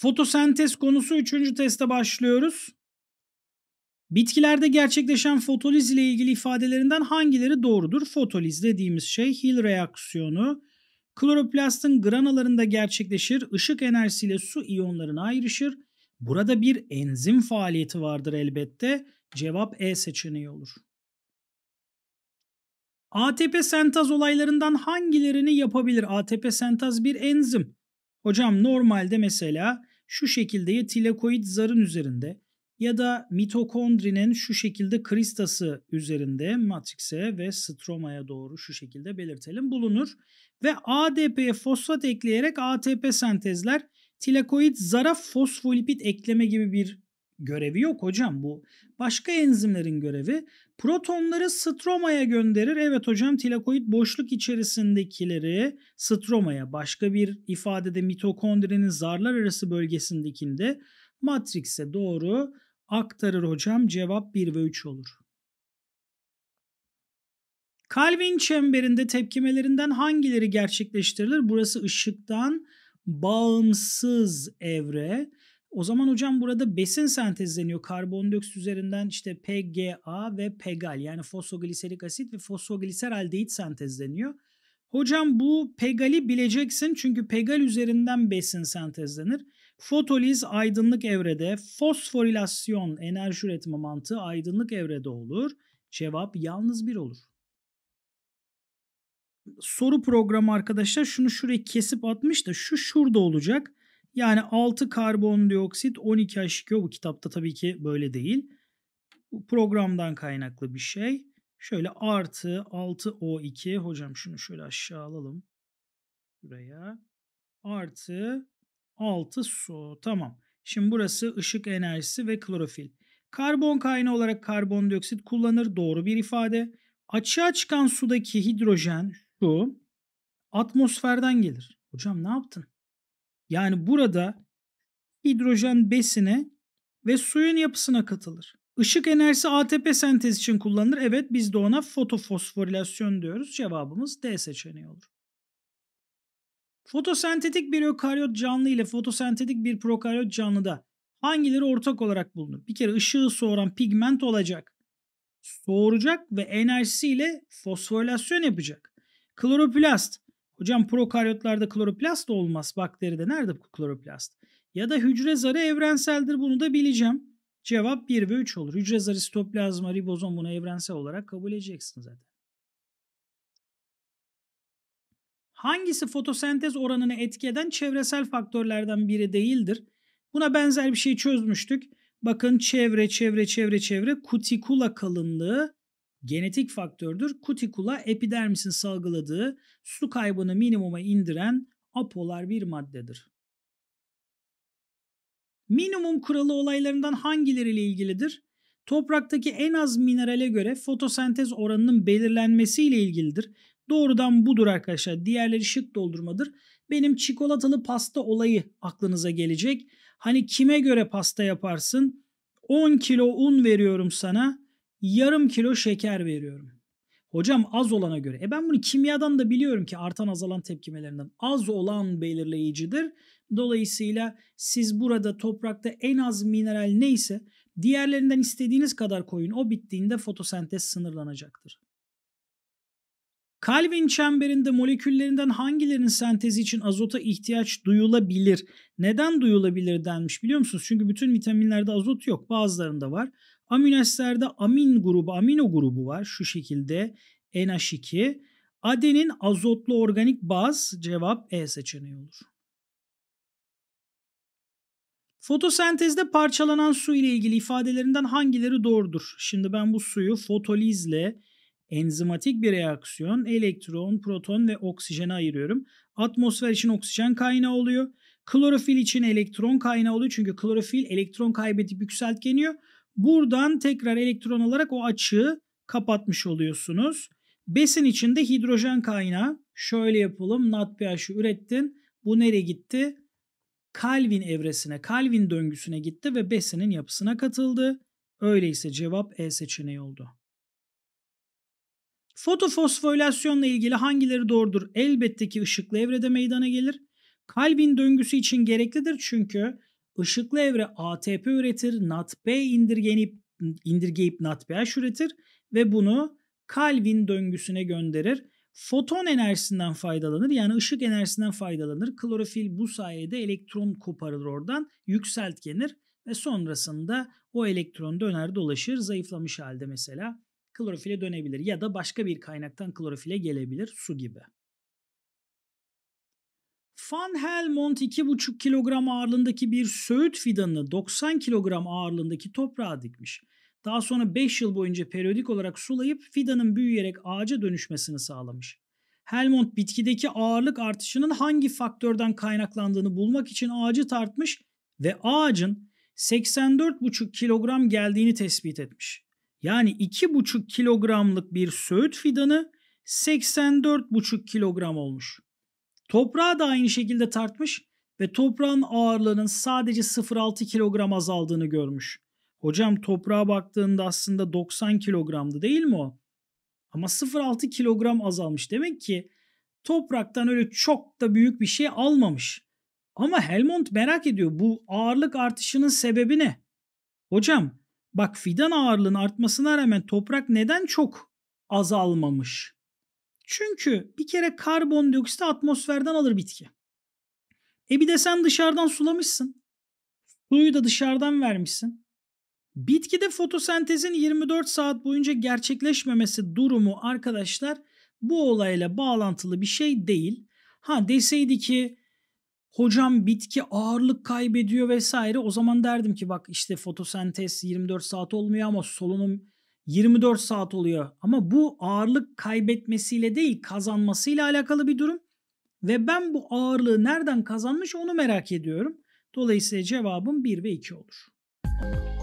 Fotosentez konusu 3. teste başlıyoruz. Bitkilerde gerçekleşen fotoliz ile ilgili ifadelerinden hangileri doğrudur? Fotoliz dediğimiz şey Hill reaksiyonu. Kloroplastın granalarında gerçekleşir, ışık enerjisiyle su iyonlarına ayrışır. Burada bir enzim faaliyeti vardır elbette. Cevap E seçeneği olur. ATP sentaz olaylarından hangilerini yapabilir? ATP sentaz bir enzim. Hocam normalde mesela şu şekilde ya tilakoid zarın üzerinde ya da mitokondrinin şu şekilde kristası üzerinde matrikse ve stromaya doğru şu şekilde belirtelim bulunur. Ve ADP'ye fosfat ekleyerek ATP sentezler tilakoid zara fosfolipid ekleme gibi bir görevi yok hocam bu. Başka enzimlerin görevi protonları stromaya gönderir. Evet hocam tilakoid boşluk içerisindekileri stromaya başka bir ifadede mitokondrinin zarlar arası bölgesindekinde matrikse doğru aktarır hocam cevap 1 ve 3 olur. Calvin çemberinde tepkimelerinden hangileri gerçekleştirilir? Burası ışıktan bağımsız evre. O zaman hocam burada besin sentezleniyor. Karbondioksit üzerinden işte PGA ve PGAL yani fosfogliserik asit ve fosfogliseraldehit sentezleniyor. Hocam bu PGAL'i bileceksin çünkü PGAL üzerinden besin sentezlenir. Fotoliz aydınlık evrede, fosforilasyon enerji üretme mantığı aydınlık evrede olur. Cevap yalnız bir olur. Soru programı arkadaşlar şunu şuraya kesip atmış da şu şurada olacak. Yani 6 karbondioksit 12 H2O bu kitapta tabii ki böyle değil. Bu programdan kaynaklı bir şey. Şöyle artı 6O2 hocam şunu şöyle aşağı alalım. Buraya artı 6 su tamam. Şimdi burası ışık enerjisi ve klorofil. Karbon kaynağı olarak karbondioksit kullanır. Doğru bir ifade. Açığa çıkan sudaki hidrojen şu atmosferden gelir. Hocam ne yaptın? Yani burada hidrojen besine ve suyun yapısına katılır. Işık enerjisi ATP sentez için kullanılır. Evet biz de ona fotofosforilasyon diyoruz. Cevabımız D seçeneği olur. Fotosentetik bir ökaryot canlı ile fotosentetik bir prokaryot canlıda hangileri ortak olarak bulunur? Bir kere ışığı soğuran pigment olacak. Soğuracak ve enerjisiyle fosforilasyon yapacak. Kloroplast Hocam prokaryotlarda kloroplast olmaz. Bakteride nerede bu kloroplast? Ya da hücre zarı evrenseldir bunu da bileceğim. Cevap 1 ve 3 olur. Hücre zarı sitoplazma, ribozom bunu evrensel olarak kabul edeceksin zaten. Hangisi fotosentez oranını etkileyen çevresel faktörlerden biri değildir? Buna benzer bir şey çözmüştük. Bakın çevre, çevre, çevre, çevre, kutikula kalınlığı genetik faktördür. Kutikula epidermisin salgıladığı su kaybını minimuma indiren apolar bir maddedir. Minimum kuralı olaylarından hangileriyle ilgilidir? Topraktaki en az minerale göre fotosentez oranının belirlenmesiyle ilgilidir. Doğrudan budur arkadaşlar. Diğerleri şık doldurmadır. Benim çikolatalı pasta olayı aklınıza gelecek. Hani kime göre pasta yaparsın? 10 kilo un veriyorum sana yarım kilo şeker veriyorum. Hocam az olana göre. E ben bunu kimyadan da biliyorum ki artan azalan tepkimelerinden az olan belirleyicidir. Dolayısıyla siz burada toprakta en az mineral neyse diğerlerinden istediğiniz kadar koyun. O bittiğinde fotosentez sınırlanacaktır. Calvin çemberinde moleküllerinden hangilerinin sentezi için azota ihtiyaç duyulabilir? Neden duyulabilir denmiş biliyor musunuz? Çünkü bütün vitaminlerde azot yok bazılarında var. Aminoasidlerde amin grubu, amino grubu var. Şu şekilde NH2. Adenin azotlu organik baz cevap E seçeneği olur. Fotosentezde parçalanan su ile ilgili ifadelerinden hangileri doğrudur? Şimdi ben bu suyu fotolizle enzimatik bir reaksiyon elektron, proton ve oksijene ayırıyorum. Atmosfer için oksijen kaynağı oluyor. Klorofil için elektron kaynağı oluyor çünkü klorofil elektron kaybedip yükseltgeniyor. Buradan tekrar elektron olarak o açığı kapatmış oluyorsunuz. Besin içinde hidrojen kaynağı. Şöyle yapalım. NADPH'ı ürettin. Bu nereye gitti? Calvin evresine, Calvin döngüsüne gitti ve besinin yapısına katıldı. Öyleyse cevap E seçeneği oldu. Fotofosforilasyonla ilgili hangileri doğrudur? Elbette ki ışıklı evrede meydana gelir. Calvin döngüsü için gereklidir çünkü ışıklı evre ATP üretir, NADP indirgenip, indirgeyip NADPH üretir ve bunu Calvin döngüsüne gönderir. Foton enerjisinden faydalanır yani ışık enerjisinden faydalanır. Klorofil bu sayede elektron koparılır oradan yükseltgenir ve sonrasında o elektron döner dolaşır zayıflamış halde mesela klorofile dönebilir ya da başka bir kaynaktan klorofile gelebilir su gibi. Van Helmont 2,5 kilogram ağırlığındaki bir söğüt fidanını 90 kilogram ağırlığındaki toprağa dikmiş. Daha sonra 5 yıl boyunca periyodik olarak sulayıp fidanın büyüyerek ağaca dönüşmesini sağlamış. Helmont bitkideki ağırlık artışının hangi faktörden kaynaklandığını bulmak için ağacı tartmış ve ağacın 84,5 kilogram geldiğini tespit etmiş. Yani 2,5 kilogramlık bir söğüt fidanı 84,5 kilogram olmuş. Toprağı da aynı şekilde tartmış ve toprağın ağırlığının sadece 0.6 kilogram azaldığını görmüş. Hocam toprağa baktığında aslında 90 kilogramdı değil mi o? Ama 0.6 kilogram azalmış. Demek ki topraktan öyle çok da büyük bir şey almamış. Ama Helmont merak ediyor bu ağırlık artışının sebebi ne? Hocam bak fidan ağırlığının artmasına rağmen toprak neden çok azalmamış? Çünkü bir kere karbondioksiti atmosferden alır bitki. E bir de sen dışarıdan sulamışsın. Suyu da dışarıdan vermişsin. Bitkide fotosentezin 24 saat boyunca gerçekleşmemesi durumu arkadaşlar bu olayla bağlantılı bir şey değil. Ha deseydi ki hocam bitki ağırlık kaybediyor vesaire o zaman derdim ki bak işte fotosentez 24 saat olmuyor ama solunum 24 saat oluyor. Ama bu ağırlık kaybetmesiyle değil kazanmasıyla alakalı bir durum. Ve ben bu ağırlığı nereden kazanmış onu merak ediyorum. Dolayısıyla cevabım 1 ve 2 olur. Müzik